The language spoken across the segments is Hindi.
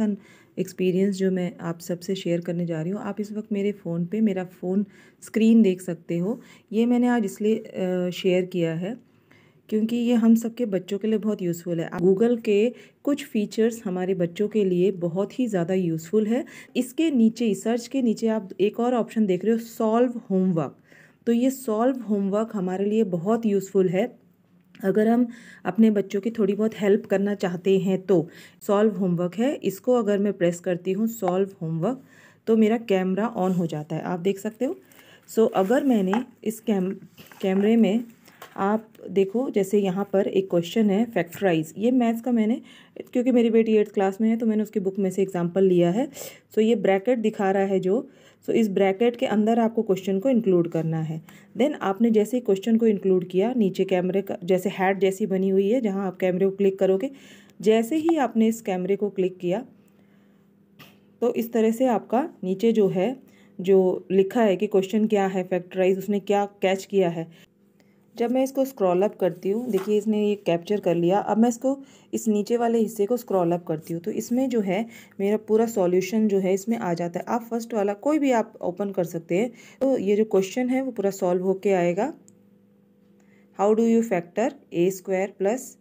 सा एक्सपीरियंस जो मैं आप सबसे शेयर करने जा रही हूँ आप इस वक्त मेरे फ़ोन पे मेरा फ़ोन स्क्रीन देख सकते हो ये मैंने आज इसलिए शेयर किया है क्योंकि ये हम सब के बच्चों के लिए बहुत यूज़फुल है गूगल के कुछ फीचर्स हमारे बच्चों के लिए बहुत ही ज़्यादा यूज़फुल है इसके नीचे सर्च के नीचे आप एक और ऑप्शन देख रहे हो सॉल्व होमवर्क तो ये सॉल्व होमवर्क हमारे लिए बहुत यूज़फुल है अगर हम अपने बच्चों की थोड़ी बहुत हेल्प करना चाहते हैं तो सॉल्व होमवर्क है इसको अगर मैं प्रेस करती हूँ सॉल्व होमवर्क तो मेरा कैमरा ऑन हो जाता है आप देख सकते हो सो so, अगर मैंने इस कैम कैमरे में आप देखो जैसे यहाँ पर एक क्वेश्चन है फैक्टराइज ये मैथ्स का मैंने क्योंकि मेरी बेटी एट्थ क्लास में है तो मैंने उसकी बुक में से एग्जाम्पल लिया है सो ये ब्रैकेट दिखा रहा है जो सो इस ब्रैकेट के अंदर आपको क्वेश्चन को इंक्लूड करना है देन आपने जैसे क्वेश्चन को इंक्लूड किया नीचे कैमरे का जैसे हैड जैसी बनी हुई है जहाँ आप कैमरे को क्लिक करोगे जैसे ही आपने इस कैमरे को क्लिक किया तो इस तरह से आपका नीचे जो है जो लिखा है कि क्वेश्चन क्या है फैक्टराइज उसने क्या कैच किया है जब मैं इसको स्क्रॉल अप करती हूँ देखिए इसने ये कैप्चर कर लिया अब मैं इसको इस नीचे वाले हिस्से को स्क्रॉल अप करती हूँ तो इसमें जो है मेरा पूरा सॉल्यूशन जो है इसमें आ जाता है आप फर्स्ट वाला कोई भी आप ओपन कर सकते हैं तो ये जो क्वेश्चन है वो पूरा सॉल्व होके आएगा how do you factor A square plus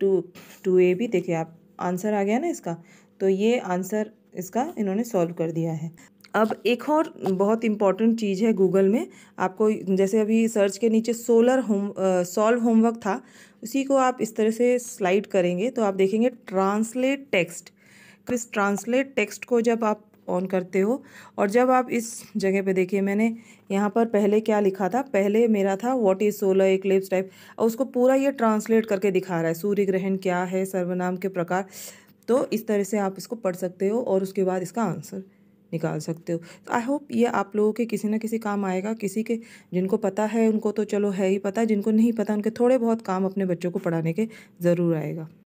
two two A भी देखिए आप आंसर आ गया ना इसका तो ये आंसर इसका इन्होंने सॉल्व कर दिया है अब एक और बहुत इम्पॉर्टेंट चीज़ है गूगल में आपको जैसे अभी सर्च के नीचे सोलर होम सॉल्व होमवर्क था उसी को आप इस तरह से स्लाइड करेंगे तो आप देखेंगे ट्रांसलेट टेक्स्ट तो इस ट्रांसलेट टेक्स्ट को जब आप ऑन करते हो और जब आप इस जगह पे देखिए मैंने यहाँ पर पहले क्या लिखा था पहले मेरा था व्हाट इज़ सोलर एक टाइप और उसको पूरा ये ट्रांसलेट करके दिखा रहा है सूर्य ग्रहण क्या है सर्वनाम के प्रकार तो इस तरह से आप इसको पढ़ सकते हो और उसके बाद इसका आंसर निकाल सकते हो तो आई होप ये आप लोगों के किसी ना किसी काम आएगा किसी के जिनको पता है उनको तो चलो है ही पता जिनको नहीं पता उनके थोड़े बहुत काम अपने बच्चों को पढ़ाने के ज़रूर आएगा